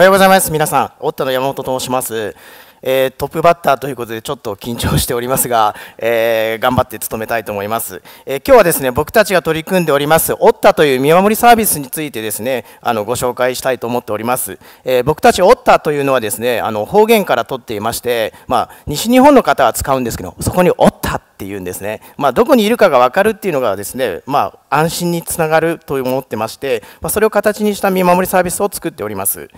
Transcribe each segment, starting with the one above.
はようございます皆さんオッタの山本と申します、えー、トップバッターということでちょっと緊張しておりますが、えー、頑張って務めたいと思います、えー、今日はですね僕たちが取り組んでおりますオッタという見守りサービスについてですねあのご紹介したいと思っております、え僕たちオッタというのはですねあの方言から取っていましてまあ、西日本の方は使うんですけどそこにオッタっていうんですね、まあ、どこにいるかが分かるっていうのがですね、まあ、安心につながると思ってまして、まあ、それを形にした見守りサービスを作っております、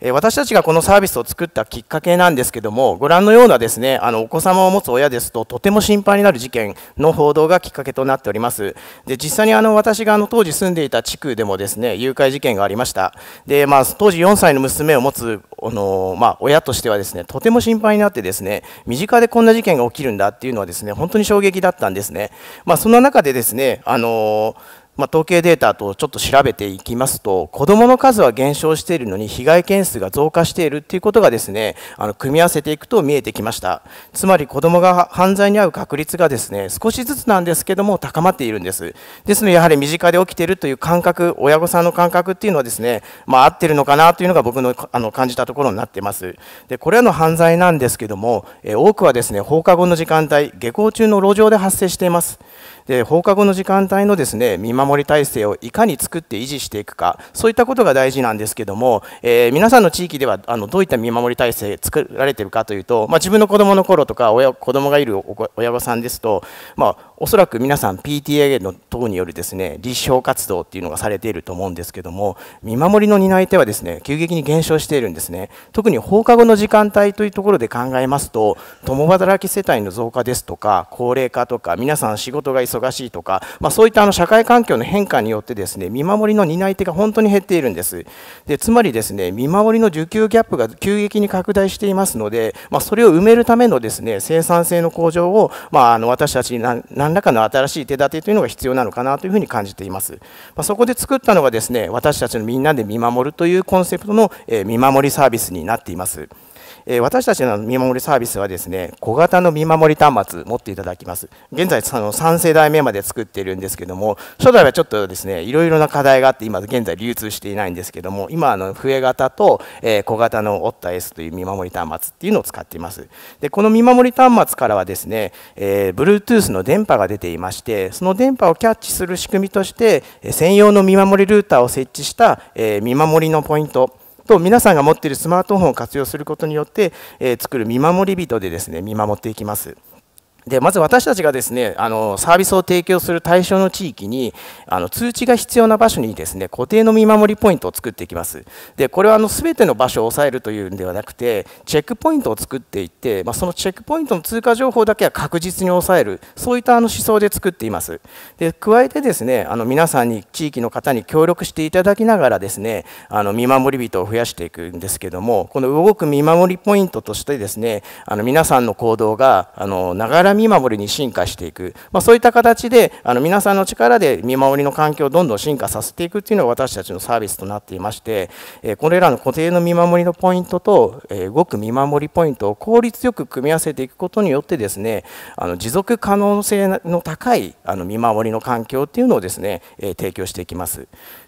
えー、私たちがこのサービスを作ったきっかけなんですけどもご覧のようなですねあのお子様を持つ親ですととても心配になる事件の報道がきっかけとなっておりますで実際にあの私があの当時住んでいた地区でもですね誘拐事件がありましたで、まあ、当時4歳の娘を持つあのまあ、親としてはですねとても心配になってですね身近でこんな事件が起きるんだっていうのはですね本当に衝撃だったんですね、まあ、そんな中でですねあのまあ、統計データとちょっと調べていきますと子どもの数は減少しているのに被害件数が増加しているということがですねあの組み合わせていくと見えてきましたつまり子どもが犯罪に遭う確率がですね少しずつなんですけども高まっているんですですのでやはり身近で起きているという感覚親御さんの感覚っていうのはですね、まあ、合ってるのかなというのが僕のあの感じたところになってますでこれらの犯罪なんですけども、え多くはですね放課後の時間帯下校中の路上で発生していますで放課後の時間帯のですね見守り体制をいかに作って維持していくかそういったことが大事なんですけども、えー、皆さんの地域ではあのどういった見守り体制作られてるかというと、まあ、自分の子どもの頃とか親子どもがいる親御さんですと、まあ、おそらく皆さん PTA の等によるですね立証活動っていうのがされていると思うんですけども見守りの担い手はですね急激に減少しているんですね特に放課後の時間帯というところで考えますと共働き世帯の増加ですとか高齢化とか皆さん仕事が忙しいとか、まあ、そういったあの社会環境の変化によってですね見守りの担い手が本当に減っているんですでつまりですね見守りの需給ギャップが急激に拡大していますので、まあ、それを埋めるためのですね生産性の向上を、まあ、あの私たち何何らかの新しい手立てというのが必要なのかなというふうに感じています。まあ、そこで作ったのがですね、私たちのみんなで見守るというコンセプトの見守りサービスになっています。え私たちの見守りサービスはですね、小型の見守り端末持っていただきます。現在、その3世代目まで作っているんですけども、初代はちょっとですね、いろいろな課題があって、今現在流通していないんですけども、今、の笛型と、え小型の折った s という見守り端末っていうのを使っています。で、この見守り端末からはですね、えー、Bluetooth の電波が出ていまして、その電波をキャッチする仕組みとして、専用の見守りルーターを設置した、え見守りのポイント、と皆さんが持っているスマートフォンを活用することによって、えー、作る見守り人でですね見守っていきます。でまず私たちがですねあのサービスを提供する対象の地域にあの通知が必要な場所にですね固定の見守りポイントを作っていきますでこれはあの全ての場所を抑えるというんではなくてチェックポイントを作っていって、まあ、そのチェックポイントの通過情報だけは確実に抑えるそういったあの思想で作っていますで加えてですねあの皆さんに地域の方に協力していただきながらですねあの見守り人を増やしていくんですけどもこの動く見守りポイントとしてですねあの皆さんの行動があのなが見守りに進化していく、まあ、そういった形であの皆さんの力で見守りの環境をどんどん進化させていくっていうのが私たちのサービスとなっていまして、えこれらの固定の見守りのポイントと、え動く見守りポイントを効率よく組み合わせていくことによってですねあの持続可能性の高いあの見守りの環境っていうのをですね、え提供していきます。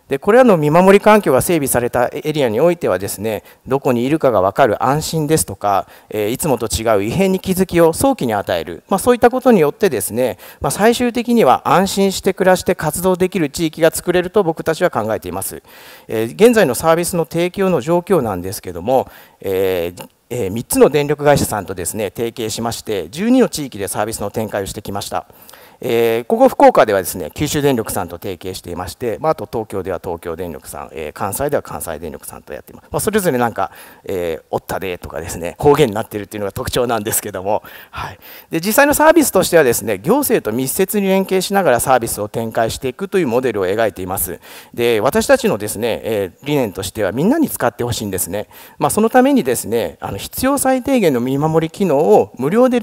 でこれらの見守り環境が整備されたエリアにおいてはですねどこにいるかが分かる安心ですとか、えいつもと違う異変に気づきを早期に与える、まあ、そういったことによってですね、まあ、最終的には安心して暮らして活動できる地域が作れると僕たちは考えています、えー、現在のサービスの提供の状況なんですけども、えーえ3つの電力会社さんとですね提携しまして12の地域でサービスの展開をしてきましたえー、ここ福岡ではですね九州電力さんと提携していまして、まあ、あと東京では東京電力さん、えー、関西では関西電力さんとやっています、まあ、それぞれなんか「えー、おったで」とかですね方言になってるっていうのが特徴なんですけども、はい、で実際のサービスとしてはですね行政と密接に連携しながらサービスを展開していくというモデルを描いていますで私たちのですね、えー、理念としてはみんなに使ってほしいんですね、まあ、そのためにですねあの必要最低限の見守り機能を無料で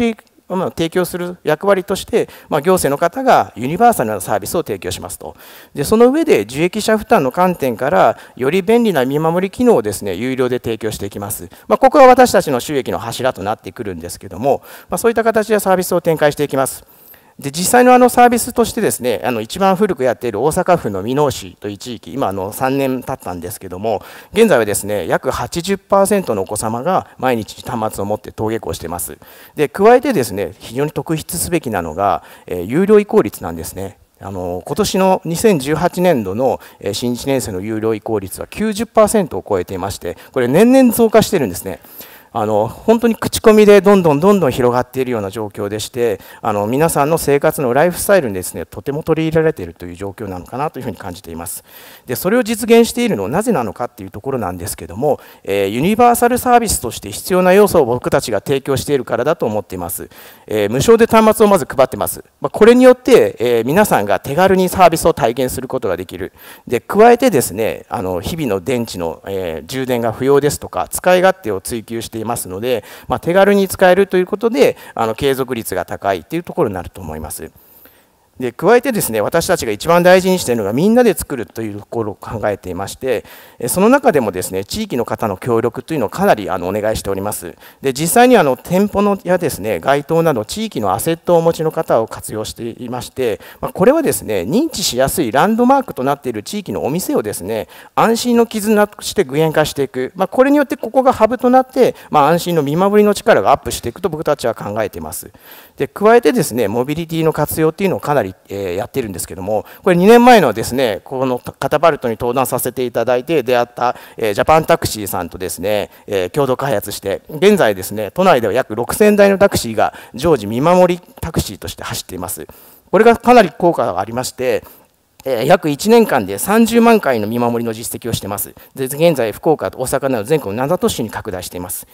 提供する役割として、まあ、行政の方がユニバーサルなサービスを提供しますとでその上で受益者負担の観点からより便利な見守り機能をですね有料で提供していきます、まあ、ここは私たちの収益の柱となってくるんですけども、まそういった形でサービスを展開していきます。で実際のあのサービスとしてですねあの一番古くやっている大阪府の箕面市という地域今あの3年経ったんですけども現在はですね約80%のお子様が毎日端末を持って登下校してますで加えてですね非常に特筆すべきなのが、えー、有料移行率なんですねあの今年の2018年度の新1年生の有料移行率は90%を超えていましてこれ年々増加してるんですね。あの本当に口コミでどんどんどんどん広がっているような状況でしてあの皆さんの生活のライフスタイルにですねとても取り入れられているという状況なのかなというふうに感じていますでそれを実現しているのはなぜなのかっていうところなんですけども、えー、ユニバーサルサービスとして必要な要素を僕たちが提供しているからだと思っています、えー、無償で端末をまず配ってます、まあ、これによって、えー、皆さんが手軽にサービスを体験することができるで加えてですねあの日々の電池の、え充電が不要ですとか使い勝手を追求していますので、まあ、手軽に使えるということであの継続率が高いというところになると思います。で加えてですね私たちが一番大事にしているのがみんなで作るというところを考えていましてその中でもですね地域の方の協力というのをかなりあのお願いしておりますで実際にあの店舗のやですね街灯など地域のアセットをお持ちの方を活用していまして、まあ、これはですね認知しやすいランドマークとなっている地域のお店をですね安心の絆として具現化していく、まあ、これによってここがハブとなって、まあ、安心の見守りの力がアップしていくと僕たちは考えていますで加えてですねモビリティの活用っていうのをかなり、えー、やってるんですけどもこれ2年前のですねこのカタパルトに登壇させていただいて出会った、えー、ジャパンタクシーさんとですね、えー、共同開発して現在ですね都内では約6000台のタクシーが常時見守りタクシーとして走っていますこれがかなり効果がありましてえー、約1年間で30万回の見守りの実績をしています。で現在、福岡と大阪など全国7都市に拡大しています。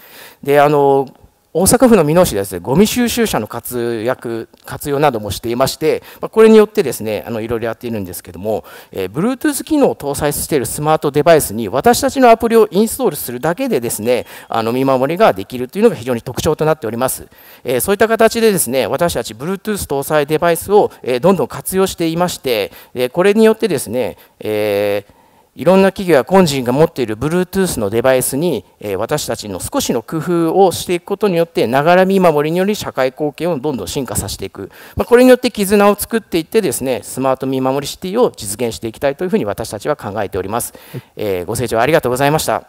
であの大阪府の箕面市でです、ね、ゴミ収集車の活躍活用などもしていまして、まあ、これによってですねあのいろいろやっているんですけども、えー、Bluetooth 機能を搭載しているスマートデバイスに私たちのアプリをインストールするだけでですねあの見守りができるというのが非常に特徴となっております、えー、そういった形でですね私たち Bluetooth 搭載デバイスを、えどんどん活用していまして、これによってですね、えーいろんな企業や個人が持っている Bluetooth のデバイスに、え私たちの少しの工夫をしていくことによって、ながら見守りにより社会貢献をどんどん進化させていく。まこれによって絆を作っていってですね、スマート見守りシティを実現していきたいというふうに私たちは考えております。えご清聴ありがとうございました。